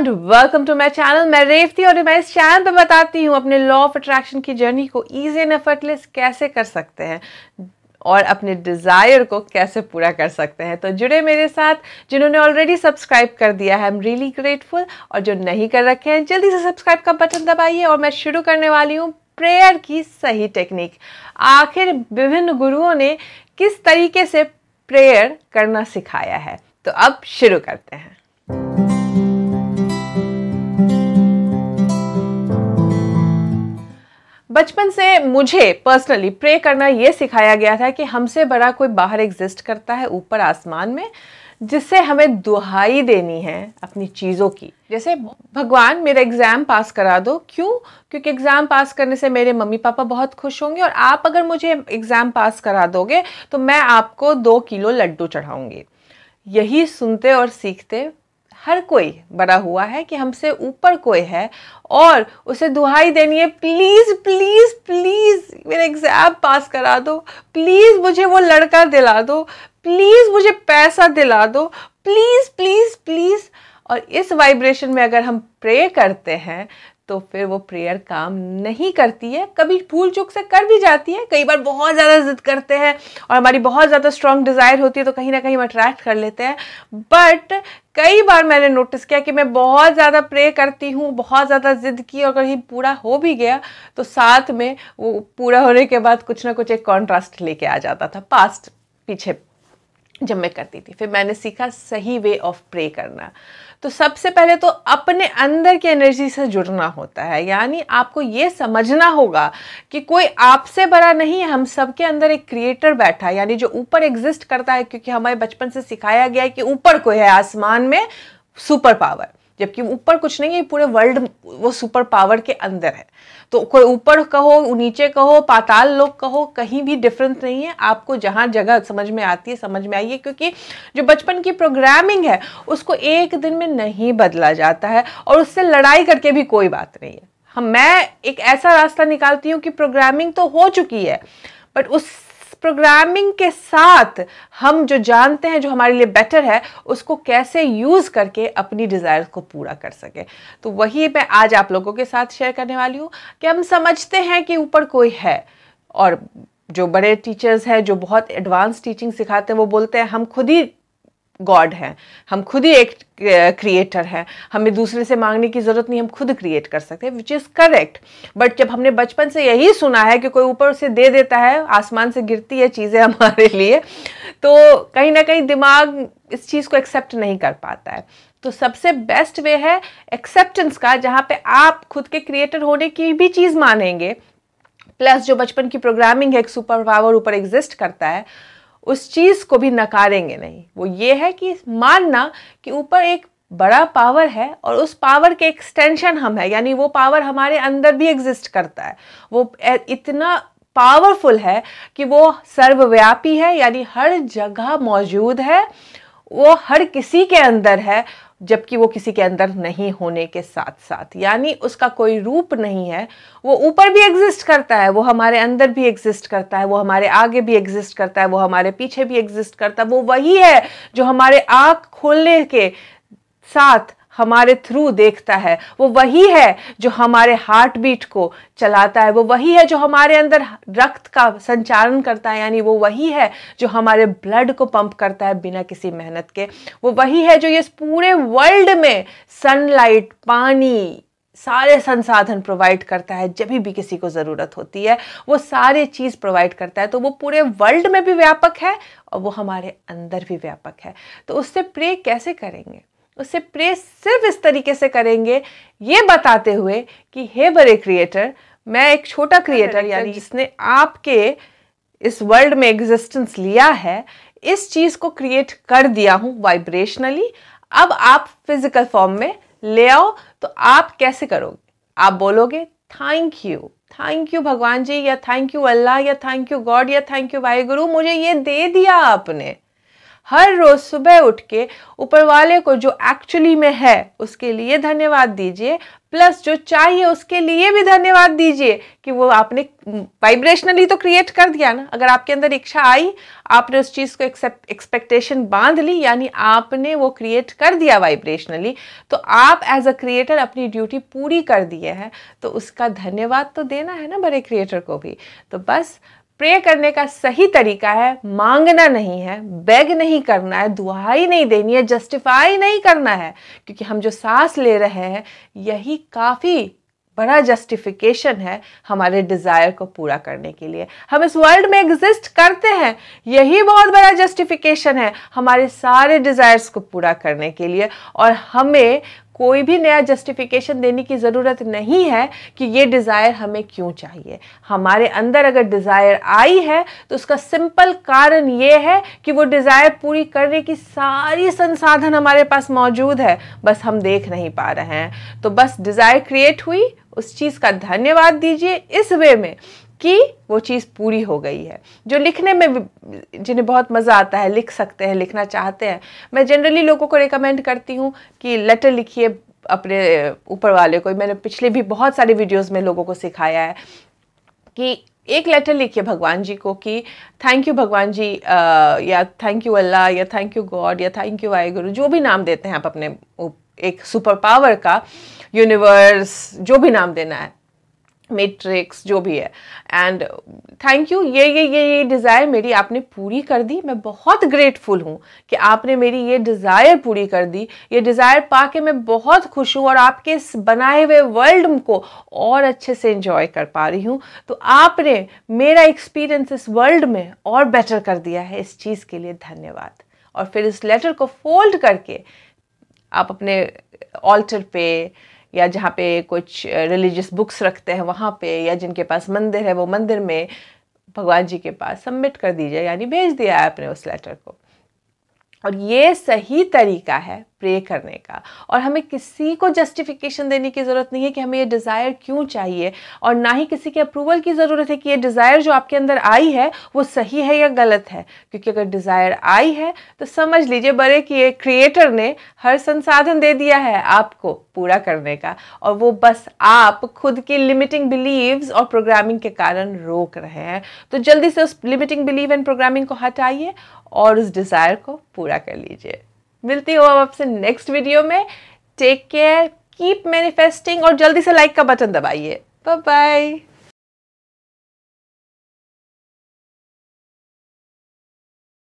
and welcome to my channel मैं रेवती और मैं इस चैनल पर बताती हूँ अपने लॉ ऑफ अट्रैक्शन की जर्नी को ईजी एंड एफर्टलेस कैसे कर सकते हैं और अपने डिज़ायर को कैसे पूरा कर सकते हैं तो जुड़े मेरे साथ जिन्होंने ऑलरेडी सब्सक्राइब कर दिया है आई एम रियली ग्रेटफुल और जो नहीं कर रखे हैं जल्दी से सब्सक्राइब का बटन दबाइए और मैं शुरू करने वाली हूँ प्रेयर की सही टेक्निक आखिर विभिन्न गुरुओं ने किस तरीके से प्रेयर करना सिखाया है तो अब शुरू करते हैं बचपन से मुझे पर्सनली प्रे करना ये सिखाया गया था कि हमसे बड़ा कोई बाहर एग्जिस्ट करता है ऊपर आसमान में जिससे हमें दुहाई देनी है अपनी चीज़ों की जैसे भगवान मेरा एग्ज़ाम पास करा दो क्यों क्योंकि एग्ज़ाम पास करने से मेरे मम्मी पापा बहुत खुश होंगे और आप अगर मुझे एग्ज़ाम पास करा दोगे तो मैं आपको दो किलो लड्डू चढ़ाऊँगी यही सुनते और सीखते हर कोई बड़ा हुआ है कि हमसे ऊपर कोई है और उसे दुहाई देनी है प्लीज़ प्लीज़ प्लीज़ मेरा एग्ज़ाम पास करा दो प्लीज़ मुझे वो लड़का दिला दो प्लीज़ मुझे पैसा दिला दो प्लीज़ प्लीज़ प्लीज़ और इस वाइब्रेशन में अगर हम प्रे करते हैं तो फिर वो प्रेयर काम नहीं करती है कभी भूल चूक से कर भी जाती है कई बार बहुत ज़्यादा ज़िद करते हैं और हमारी बहुत ज़्यादा स्ट्रॉन्ग डिज़ायर होती है तो कहीं ना कहीं हम अट्रैक्ट कर लेते हैं बट कई बार मैंने नोटिस किया कि मैं बहुत ज़्यादा प्रे करती हूँ बहुत ज़्यादा ज़िद की और कहीं पूरा हो भी गया तो साथ में वो पूरा होने के बाद कुछ ना कुछ एक कॉन्ट्रास्ट लेके आ जाता था पास्ट पीछे जब मैं करती थी फिर मैंने सीखा सही वे ऑफ प्रे करना तो सबसे पहले तो अपने अंदर की एनर्जी से जुड़ना होता है यानी आपको ये समझना होगा कि कोई आपसे बड़ा नहीं है हम सब के अंदर एक क्रिएटर बैठा है यानी जो ऊपर एग्जिस्ट करता है क्योंकि हमारे बचपन से सिखाया गया है कि ऊपर कोई है आसमान में सुपर पावर जबकि ऊपर कुछ नहीं है पूरे वर्ल्ड वो सुपर पावर के अंदर है तो कोई ऊपर कहो नीचे कहो पाताल लोग कहो कहीं भी डिफरेंस नहीं है आपको जहाँ जगह समझ में आती है समझ में आई है क्योंकि जो बचपन की प्रोग्रामिंग है उसको एक दिन में नहीं बदला जाता है और उससे लड़ाई करके भी कोई बात नहीं है हम हाँ, मैं एक ऐसा रास्ता निकालती हूँ कि प्रोग्रामिंग तो हो चुकी है बट उस प्रोग्रामिंग के साथ हम जो जानते हैं जो हमारे लिए बेटर है उसको कैसे यूज़ करके अपनी डिज़ायर को पूरा कर सकें तो वही मैं आज आप लोगों के साथ शेयर करने वाली हूँ कि हम समझते हैं कि ऊपर कोई है और जो बड़े टीचर्स हैं जो बहुत एडवांस टीचिंग सिखाते हैं वो बोलते हैं हम खुद ही गॉड हैं हम खुद ही एक क्रिएटर हैं हमें दूसरे से मांगने की ज़रूरत नहीं हम खुद क्रिएट कर सकते हैं विच इज़ करेक्ट बट जब हमने बचपन से यही सुना है कि कोई ऊपर से दे देता है आसमान से गिरती है चीज़ें हमारे लिए तो कहीं ना कहीं दिमाग इस चीज़ को एक्सेप्ट नहीं कर पाता है तो सबसे बेस्ट वे है एक्सेप्टेंस का जहाँ पे आप खुद के क्रिएटर होने की भी चीज़ मानेंगे प्लस जो बचपन की प्रोग्रामिंग है एक सुपर पावर ऊपर एग्जिस्ट करता है उस चीज़ को भी नकारेंगे नहीं वो ये है कि मानना कि ऊपर एक बड़ा पावर है और उस पावर के एक्सटेंशन हम है यानी वो पावर हमारे अंदर भी एग्जिस्ट करता है वो इतना पावरफुल है कि वो सर्वव्यापी है यानी हर जगह मौजूद है वो हर किसी के अंदर है जबकि वो किसी के अंदर नहीं होने के साथ साथ यानी उसका कोई रूप नहीं है वो ऊपर भी एग्जिस्ट करता है वो हमारे अंदर भी एग्जिस्ट करता है वो हमारे आगे भी एग्जिस्ट करता है वो हमारे पीछे भी एग्जिस्ट करता है वो वही है जो हमारे आँख खोलने के साथ हमारे थ्रू देखता है वो वही है जो हमारे हार्ट बीट को चलाता है वो वही है जो हमारे अंदर रक्त का संचालन करता है यानी वो वही है जो हमारे ब्लड को पंप करता है बिना किसी मेहनत के वो वही है जो ये पूरे वर्ल्ड में सनलाइट पानी सारे संसाधन प्रोवाइड करता है जब भी किसी को ज़रूरत होती है वो सारे चीज़ प्रोवाइड करता है तो वो पूरे वर्ल्ड में भी व्यापक है और वो हमारे अंदर भी व्यापक है तो उससे प्रे कैसे करेंगे उसे प्रे सिर्फ इस तरीके से करेंगे ये बताते हुए कि हे बड़े क्रिएटर मैं एक छोटा क्रिएटर हाँ, यानी जिसने आपके इस वर्ल्ड में एग्जिस्टेंस लिया है इस चीज़ को क्रिएट कर दिया हूँ वाइब्रेशनली अब आप फिजिकल फॉर्म में ले आओ तो आप कैसे करोगे आप बोलोगे थैंक यू थैंक यू भगवान जी या थैंक यू अल्लाह या थैंक यू गॉड या थैंक यू वाहेगुरु मुझे ये दे दिया आपने हर रोज़ सुबह उठ के ऊपर वाले को जो एक्चुअली में है उसके लिए धन्यवाद दीजिए प्लस जो चाहिए उसके लिए भी धन्यवाद दीजिए कि वो आपने वाइब्रेशनली तो क्रिएट कर दिया ना अगर आपके अंदर इच्छा आई आपने उस चीज़ को एक्सेप्ट एक्सपेक्टेशन बांध ली यानी आपने वो क्रिएट कर दिया वाइब्रेशनली तो आप एज अ क्रिएटर अपनी ड्यूटी पूरी कर दिए हैं तो उसका धन्यवाद तो देना है ना बड़े क्रिएटर को भी तो बस प्रे करने का सही तरीका है मांगना नहीं है बैग नहीं करना है दुहाई नहीं देनी है जस्टिफाई नहीं करना है क्योंकि हम जो सांस ले रहे हैं यही काफ़ी बड़ा जस्टिफिकेशन है हमारे डिज़ायर को पूरा करने के लिए हम इस वर्ल्ड में एग्जिस्ट करते हैं यही बहुत बड़ा जस्टिफिकेशन है हमारे सारे डिज़ायर्स को पूरा करने के लिए और हमें कोई भी नया जस्टिफिकेशन देने की ज़रूरत नहीं है कि ये डिज़ायर हमें क्यों चाहिए हमारे अंदर अगर डिज़ायर आई है तो उसका सिंपल कारण ये है कि वो डिज़ायर पूरी करने की सारी संसाधन हमारे पास मौजूद है बस हम देख नहीं पा रहे हैं तो बस डिज़ायर क्रिएट हुई उस चीज़ का धन्यवाद दीजिए इस वे में कि वो चीज़ पूरी हो गई है जो लिखने में जिन्हें बहुत मज़ा आता है लिख सकते हैं लिखना चाहते हैं मैं जनरली लोगों को रिकमेंड करती हूँ कि लेटर लिखिए अपने ऊपर वाले को मैंने पिछले भी बहुत सारे वीडियोस में लोगों को सिखाया है कि एक लेटर लिखिए भगवान जी को कि थैंक यू भगवान जी आ, या थैंक यू अल्लाह या थैंक यू गॉड या थैंक यू वाई गुरु जो भी नाम देते हैं आप अपने एक सुपर पावर का यूनिवर्स जो भी नाम देना है मेट्रिक्स जो भी है एंड थैंक यू ये ये ये ये डिज़ायर मेरी आपने पूरी कर दी मैं बहुत ग्रेटफुल हूँ कि आपने मेरी ये डिज़ायर पूरी कर दी ये डिज़ायर पा के मैं बहुत खुश हूँ और आपके इस बनाए हुए वर्ल्ड को और अच्छे से इंजॉय कर पा रही हूँ तो आपने मेरा एक्सपीरियंस इस वर्ल्ड में और बेटर कर दिया है इस चीज़ के लिए धन्यवाद और फिर इस लेटर को फोल्ड करके आप अपने ऑल्टर पे या जहाँ पे कुछ रिलीजियस बुक्स रखते हैं वहाँ पे या जिनके पास मंदिर है वो मंदिर में भगवान जी के पास सबमिट कर दीजिए यानी भेज दिया है आपने उस लेटर को और ये सही तरीका है प्रे करने का और हमें किसी को जस्टिफिकेशन देने की ज़रूरत नहीं है कि हमें ये डिज़ायर क्यों चाहिए और ना ही किसी के अप्रूवल की ज़रूरत है कि ये डिज़ायर जो आपके अंदर आई है वो सही है या गलत है क्योंकि अगर डिज़ायर आई है तो समझ लीजिए बड़े कि ये क्रिएटर ने हर संसाधन दे दिया है आपको पूरा करने का और वो बस आप खुद की लिमिटिंग बिलीव्स और प्रोग्रामिंग के कारण रोक रहे हैं तो जल्दी से उस लिमिटिंग बिलीव एंड प्रोग्रामिंग को हटाइए और उस डिज़ायर को पूरा कर लीजिए मिलती हो अब आपसे नेक्स्ट वीडियो में टेक केयर कीप मैनिफेस्टिंग और जल्दी से लाइक का बटन दबाइए बाय बाय